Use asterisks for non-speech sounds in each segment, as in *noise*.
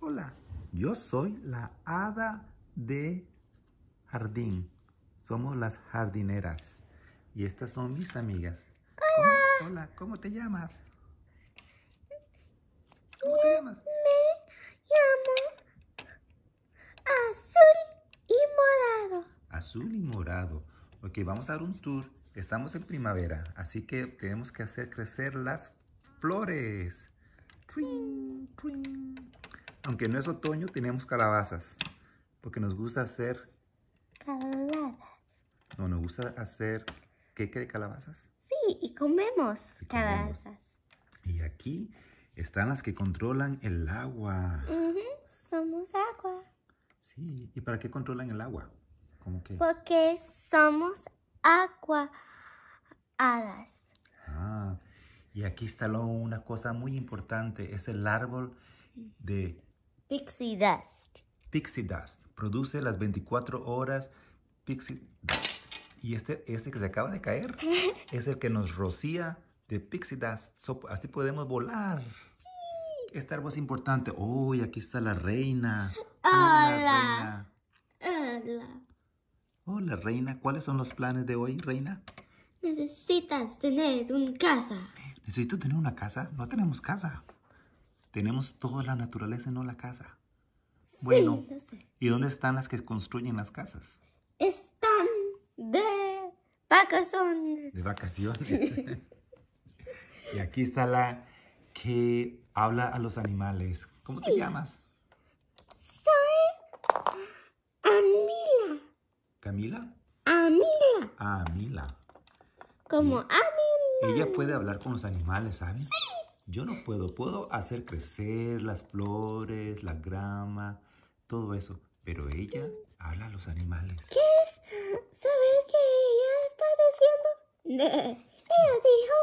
Hola, yo soy la hada de jardín. Somos las jardineras. Y estas son mis amigas. Hola. ¿Cómo, hola, ¿cómo te llamas? ¿Cómo te llamas? Me llamo Azul y Morado. Azul y Morado. Ok, vamos a dar un tour. Estamos en primavera, así que tenemos que hacer crecer las flores aunque no es otoño, tenemos calabazas. Porque nos gusta hacer... Calabazas. No, nos gusta hacer queque de calabazas. Sí, y comemos calabazas. Y aquí están las que controlan el agua. Somos agua. Sí, ¿y para qué controlan el agua? Porque somos agua hadas. Ah, y aquí está una cosa muy importante, es el árbol de Pixie Dust. Pixie Dust. Produce las 24 horas Pixie Dust. Y este, este que se acaba de caer *laughs* es el que nos rocía de Pixie Dust. así podemos volar. Sí. Este árbol es importante. Uy, aquí está la reina. Hola. Hola. Hola, reina. ¿Cuáles son los planes de hoy, reina? Necesitas tener una casa. ¿Necesito tener una casa? No tenemos casa. Tenemos toda la naturaleza, y no la casa. Sí, bueno, ¿y dónde están las que construyen las casas? Están de vacaciones. De vacaciones. *laughs* y aquí está la que habla a los animales. ¿Cómo te llamas? Soy Amila. ¿Camila? Amila. Ah, Amila. Como Amila. Ella puede hablar con los animales, ¿sabes? Sí. Yo no puedo, puedo hacer crecer las flores, la grama, todo eso, pero ella habla a los animales. ¿Qué es? saber qué ella está diciendo? ella dijo,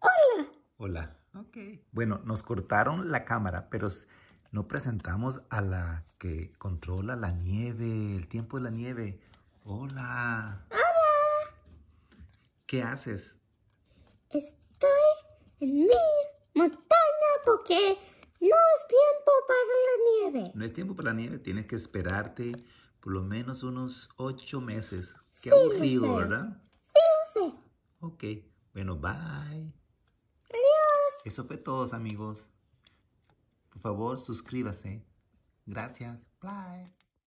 hola. Hola, ok. Bueno, nos cortaron la cámara, pero no presentamos a la que controla la nieve, el tiempo de la nieve. Hola. Hola. ¿Qué haces? Estoy en mi que no es tiempo para la nieve. No es tiempo para la nieve, tienes que esperarte por lo menos unos ocho meses. Qué aburrido, ¿verdad? Sí, lo sé. Ok, bueno, bye. Adiós. Eso fue todo, amigos. Por favor, suscríbase. Gracias. Bye.